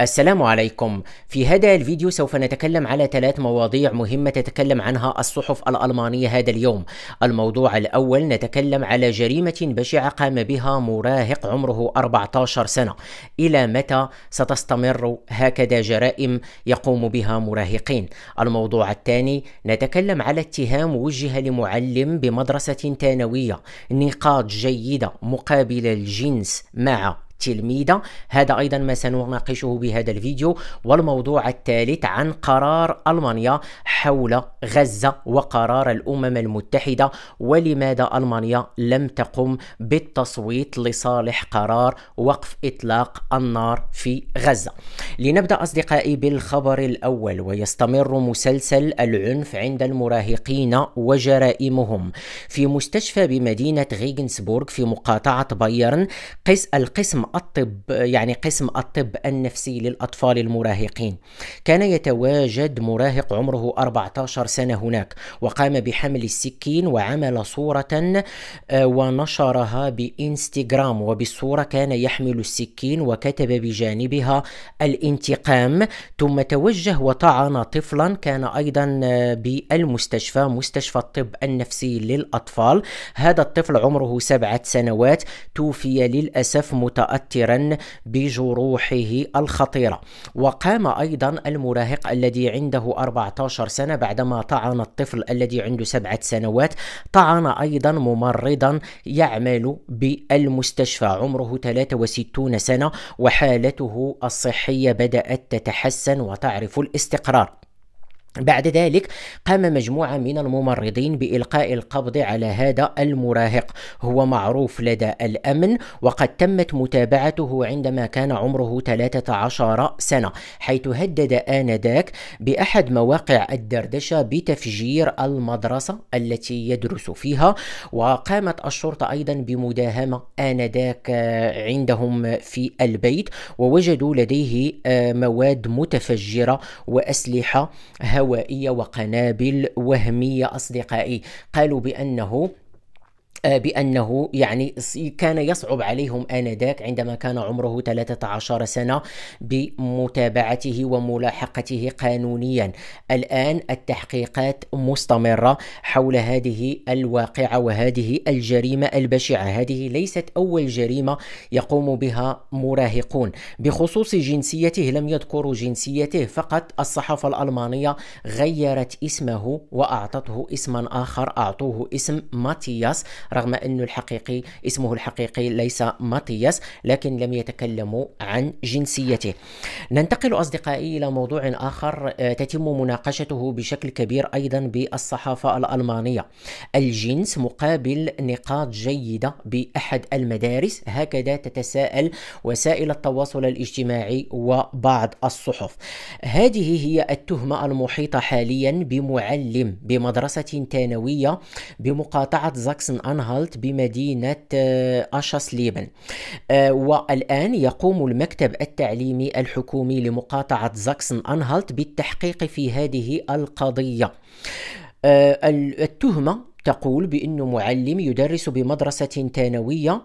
السلام عليكم في هذا الفيديو سوف نتكلم على ثلاث مواضيع مهمة تتكلم عنها الصحف الألمانية هذا اليوم الموضوع الأول نتكلم على جريمة بشعة قام بها مراهق عمره 14 سنة إلى متى ستستمر هكذا جرائم يقوم بها مراهقين الموضوع الثاني نتكلم على اتهام وجه لمعلم بمدرسة ثانوية نقاط جيدة مقابل الجنس مع التلميذة هذا أيضا ما سنناقشه بهذا الفيديو والموضوع الثالث عن قرار ألمانيا حول غزة وقرار الأمم المتحدة ولماذا ألمانيا لم تقم بالتصويت لصالح قرار وقف إطلاق النار في غزة لنبدأ أصدقائي بالخبر الأول ويستمر مسلسل العنف عند المراهقين وجرائمهم في مستشفى بمدينة غيغنسبورغ في مقاطعة بايرن قس القسم الطب يعني قسم الطب النفسي للأطفال المراهقين كان يتواجد مراهق عمره 14 سنة هناك وقام بحمل السكين وعمل صورة آه، ونشرها بإنستغرام وبالصورة كان يحمل السكين وكتب بجانبها الانتقام ثم توجه وطعن طفلا كان أيضا آه، بالمستشفى مستشفى الطب النفسي للأطفال هذا الطفل عمره سبعة سنوات توفي للأسف متأخرا متاثرا بجروحه الخطيره وقام ايضا المراهق الذي عنده 14 سنه بعدما طعن الطفل الذي عنده سبعه سنوات طعن ايضا ممرضا يعمل بالمستشفى عمره 63 سنه وحالته الصحيه بدات تتحسن وتعرف الاستقرار بعد ذلك قام مجموعة من الممرضين بإلقاء القبض على هذا المراهق هو معروف لدى الأمن وقد تمت متابعته عندما كان عمره 13 سنة حيث هدد آنذاك بأحد مواقع الدردشة بتفجير المدرسة التي يدرس فيها وقامت الشرطة أيضا بمداهمة آنذاك عندهم في البيت ووجدوا لديه آه، مواد متفجرة وأسلحة هو هوائية وقنابل وهمية أصدقائي قالوا بأنه آه، بأنه يعني كان يصعب عليهم آنذاك عندما كان عمره 13 سنة بمتابعته وملاحقته قانونيا الآن التحقيقات مستمرة حول هذه الواقعة وهذه الجريمة البشعة هذه ليست أول جريمة يقوم بها مراهقون بخصوص جنسيته لم يذكروا جنسيته فقط الصحافة الألمانية غيرت اسمه وأعطته اسما آخر أعطوه اسم ماتياس رغم أن الحقيقي اسمه الحقيقي ليس ماتياس لكن لم يتكلموا عن جنسيته ننتقل أصدقائي إلى موضوع آخر آه، تتم مناقشته بشكل كبير أيضا بالصحافة الألمانية الجنس مقابل نقاط جيدة بأحد المدارس هكذا تتساءل وسائل التواصل الاجتماعي وبعض الصحف هذه هي التهمة المحيطة حاليا بمعلم بمدرسة ثانوية بمقاطعة زاكسن أنهالت بمدينة آه، أشاسليبن آه، والآن يقوم المكتب التعليمي الحكومي لمقاطعة زاكسن أنهالت بالتحقيق في هذه القضية آه، التهمة تقول بأن معلم يدرس بمدرسة ثانوية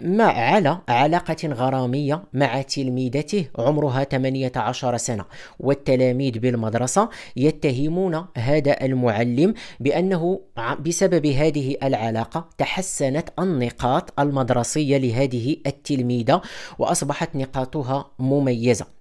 مع على علاقة غرامية مع تلميذته عمرها 18 سنة والتلاميذ بالمدرسة يتهمون هذا المعلم بأنه بسبب هذه العلاقة تحسنت النقاط المدرسية لهذه التلميذة وأصبحت نقاطها مميزة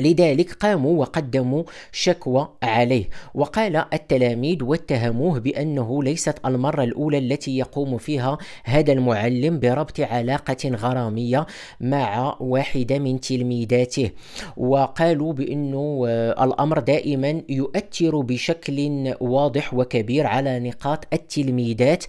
لذلك قاموا وقدموا شكوى عليه وقال التلاميذ واتهموه بأنه ليست المرة الأولى التي يقوم فيها هذا المعلم بربط علاقة غرامية مع واحدة من تلميذاته وقالوا بأنه آه، الأمر دائما يؤثر بشكل واضح وكبير على نقاط التلميذات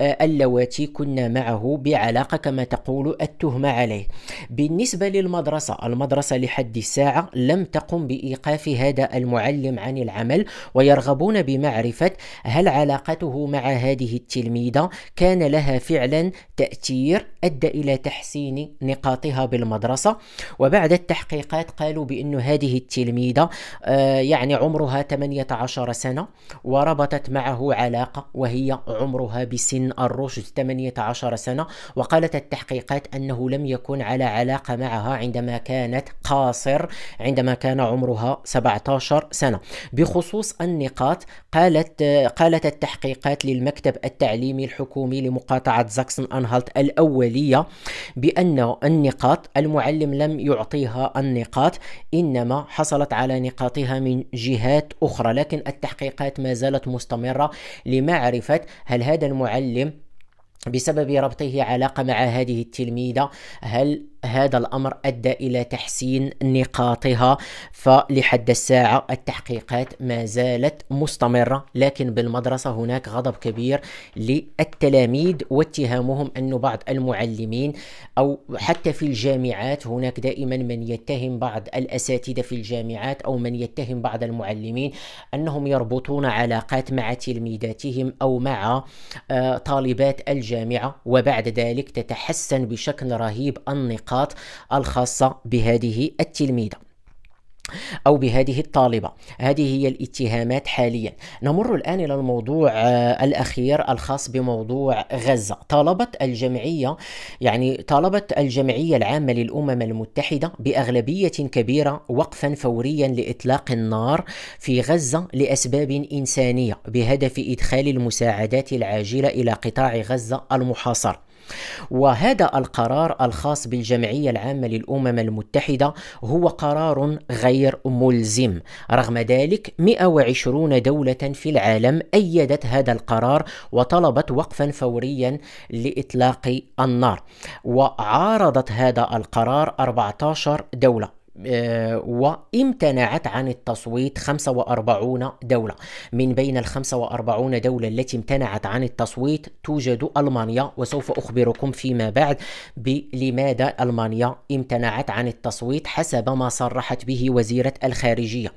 آه، اللواتي كنا معه بعلاقة كما تقول التهمة عليه بالنسبة للمدرسة المدرسة لحد الساعة لم تقم بايقاف هذا المعلم عن العمل ويرغبون بمعرفه هل علاقته مع هذه التلميذه كان لها فعلا تاثير ادى الى تحسين نقاطها بالمدرسه وبعد التحقيقات قالوا بأن هذه التلميذه آه، يعني عمرها 18 سنه وربطت معه علاقه وهي عمرها بسن الرشد 18 سنه وقالت التحقيقات انه لم يكن على علاقه معها عندما كانت قاصر عندما كان عمرها 17 سنة بخصوص النقاط قالت قالت التحقيقات للمكتب التعليمي الحكومي لمقاطعة زاكسن أنهالت الأولية بأن النقاط المعلم لم يعطيها النقاط إنما حصلت على نقاطها من جهات أخرى لكن التحقيقات ما زالت مستمرة لمعرفة هل هذا المعلم بسبب ربطه علاقة مع هذه التلميذة هل هذا الأمر أدى إلى تحسين نقاطها فلحد الساعة التحقيقات ما زالت مستمرة لكن بالمدرسة هناك غضب كبير للتلاميذ واتهامهم أن بعض المعلمين أو حتى في الجامعات هناك دائما من يتهم بعض الأساتذة في الجامعات أو من يتهم بعض المعلمين أنهم يربطون علاقات مع تلميذاتهم أو مع آه، طالبات الجامعة وبعد ذلك تتحسن بشكل رهيب النقاط العلاقات الخاصة بهذه التلميذة أو بهذه الطالبة هذه هي الاتهامات حاليا نمر الآن إلى الموضوع آه، الأخير الخاص بموضوع غزة طالبت الجمعية يعني طالبت الجمعية العامة للأمم المتحدة بأغلبية كبيرة وقفا فوريا لإطلاق النار في غزة لأسباب إنسانية بهدف إدخال المساعدات العاجلة إلى قطاع غزة المحاصر وهذا القرار الخاص بالجمعية العامة للأمم المتحدة هو قرار غير ملزم رغم ذلك 120 دولة في العالم أيدت هذا القرار وطلبت وقفا فوريا لإطلاق النار وعارضت هذا القرار 14 دولة آه، وامتنعت عن التصويت 45 دولة من بين ال 45 دولة التي امتنعت عن التصويت توجد ألمانيا وسوف أخبركم فيما بعد لماذا ألمانيا امتنعت عن التصويت حسب ما صرحت به وزيرة الخارجية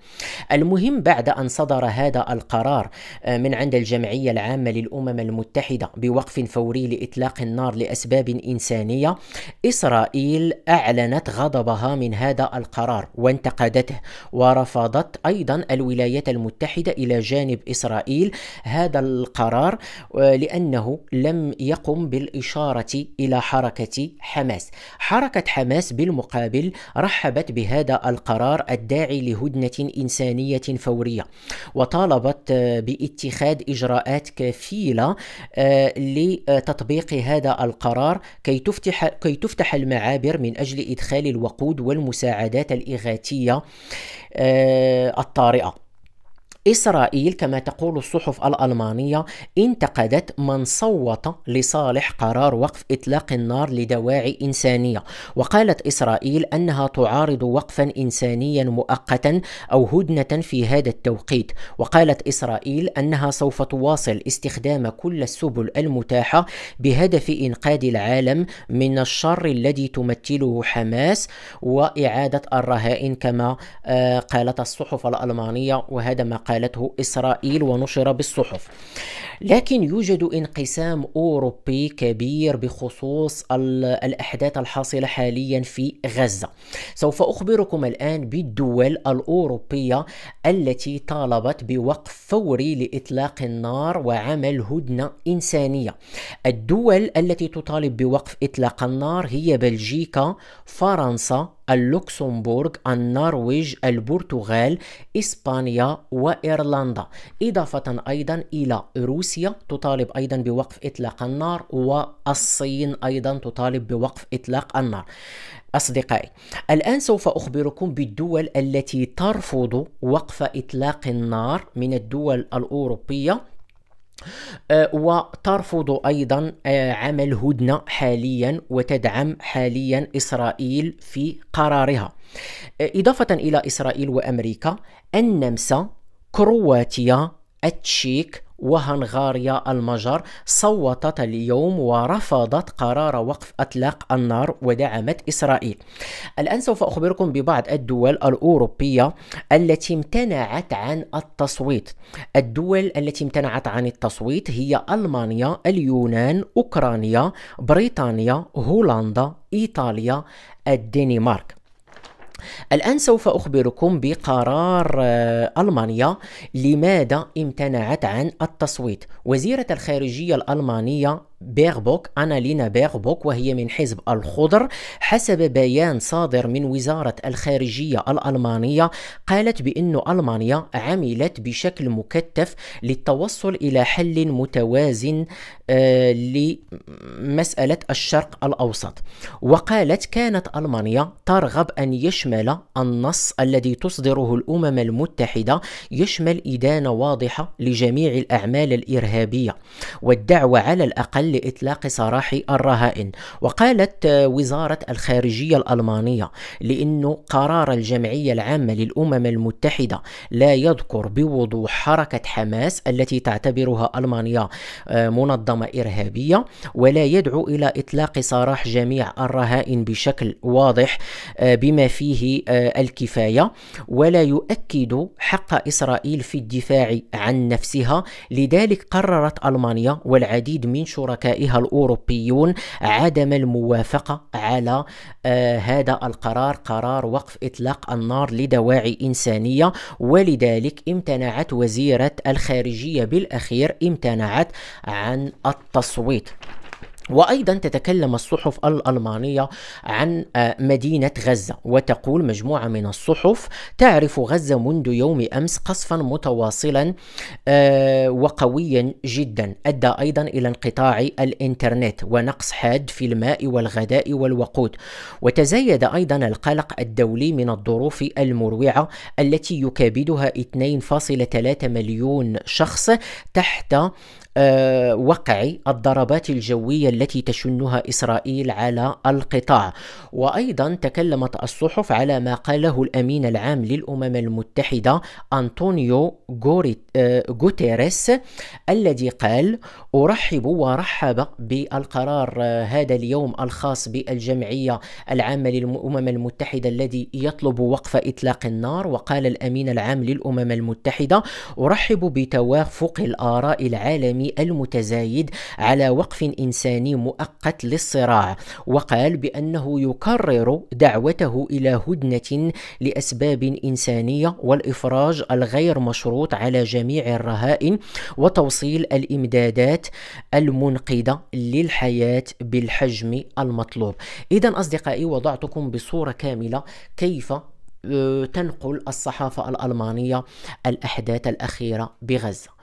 المهم بعد أن صدر هذا القرار آه، من عند الجمعية العامة للأمم المتحدة بوقف فوري لإطلاق النار لأسباب إنسانية إسرائيل أعلنت غضبها من هذا القرار القرار وانتقدته ورفضت أيضا الولايات المتحدة إلى جانب إسرائيل هذا القرار آه، لأنه لم يقم بالإشارة إلى حركة حماس حركة حماس بالمقابل رحبت بهذا القرار الداعي لهدنة إنسانية فورية وطالبت آه، باتخاذ إجراءات كفيلة آه، لتطبيق هذا القرار كي تفتح كي تفتح المعابر من أجل إدخال الوقود والمساعدات العادات الإغاثية آه، الطارئة إسرائيل كما تقول الصحف الألمانية انتقدت من صوت لصالح قرار وقف إطلاق النار لدواعي إنسانية وقالت إسرائيل أنها تعارض وقفا إنسانيا مؤقتا أو هدنة في هذا التوقيت وقالت إسرائيل أنها سوف تواصل استخدام كل السبل المتاحة بهدف إنقاذ العالم من الشر الذي تمثله حماس وإعادة الرهائن كما آه، قالت الصحف الألمانية وهذا ما قال قالته إسرائيل ونشر بالصحف لكن يوجد انقسام أوروبي كبير بخصوص الأحداث الحاصلة حاليا في غزة سوف أخبركم الآن بالدول الأوروبية التي طالبت بوقف فوري لإطلاق النار وعمل هدنة إنسانية الدول التي تطالب بوقف إطلاق النار هي بلجيكا فرنسا اللوكسمبورغ النرويج البرتغال إسبانيا وإيرلندا إضافة أيضا إلى روسيا تطالب أيضا بوقف إطلاق النار والصين أيضا تطالب بوقف إطلاق النار أصدقائي الآن سوف أخبركم بالدول التي ترفض وقف إطلاق النار من الدول الأوروبية أه، وترفض ايضا أه، عمل هدنه حاليا وتدعم حاليا اسرائيل في قرارها. أه، اضافه الى اسرائيل وامريكا النمسا كرواتيا التشيك وهنغاريا المجر صوتت اليوم ورفضت قرار وقف اطلاق النار ودعمت اسرائيل. الان سوف اخبركم ببعض الدول الاوروبيه التي امتنعت عن التصويت. الدول التي امتنعت عن التصويت هي المانيا، اليونان، اوكرانيا، بريطانيا، هولندا، ايطاليا، الدنمارك. الآن سوف أخبركم بقرار آه، ألمانيا لماذا امتنعت عن التصويت وزيرة الخارجية الألمانية بيربوك أنالينا بيربوك وهي من حزب الخضر حسب بيان صادر من وزارة الخارجية الألمانية قالت بأن ألمانيا عملت بشكل مكثف للتوصل إلى حل متوازن آه، لمسألة الشرق الأوسط وقالت كانت ألمانيا ترغب أن يشمل النص الذي تصدره الأمم المتحدة يشمل إدانة واضحة لجميع الأعمال الإرهابية والدعوة على الأقل عمل لإطلاق سراح الرهائن وقالت وزارة الخارجية الألمانية لأنه قرار الجمعية العامة للأمم المتحدة لا يذكر بوضوح حركة حماس التي تعتبرها ألمانيا آه، منظمة إرهابية ولا يدعو إلى إطلاق سراح جميع الرهائن بشكل واضح آه، بما فيه آه، الكفاية ولا يؤكد حق إسرائيل في الدفاع عن نفسها لذلك قررت ألمانيا والعديد من شركاء شركائها الأوروبيون عدم الموافقة على آه، هذا القرار قرار وقف إطلاق النار لدواعي إنسانية ولذلك امتنعت وزيرة الخارجية بالأخير امتنعت عن التصويت وايضا تتكلم الصحف الالمانيه عن آه، مدينه غزه وتقول مجموعه من الصحف تعرف غزه منذ يوم امس قصفا متواصلا آه، وقويا جدا ادى ايضا الى انقطاع الانترنت ونقص حاد في الماء والغذاء والوقود وتزايد ايضا القلق الدولي من الظروف المروعه التي يكابدها 2.3 مليون شخص تحت آه، وقع الضربات الجويه التي تشنها إسرائيل على القطاع وأيضا تكلمت الصحف على ما قاله الأمين العام للأمم المتحدة أنطونيو آه، غوتيريس الذي قال أرحب ورحب بالقرار آه، هذا اليوم الخاص بالجمعية العامة للأمم المتحدة الذي يطلب وقف إطلاق النار وقال الأمين العام للأمم المتحدة أرحب بتوافق الآراء العالمي المتزايد على وقف إنساني يعني مؤقت للصراع وقال بأنه يكرر دعوته إلى هدنة لأسباب إنسانية والإفراج الغير مشروط على جميع الرهائن وتوصيل الإمدادات المنقذة للحياة بالحجم المطلوب إذا أصدقائي وضعتكم بصورة كاملة كيف آه، تنقل الصحافة الألمانية الأحداث الأخيرة بغزة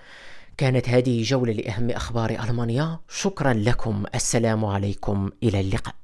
كانت هذه جولة لأهم أخبار ألمانيا شكرا لكم السلام عليكم إلى اللقاء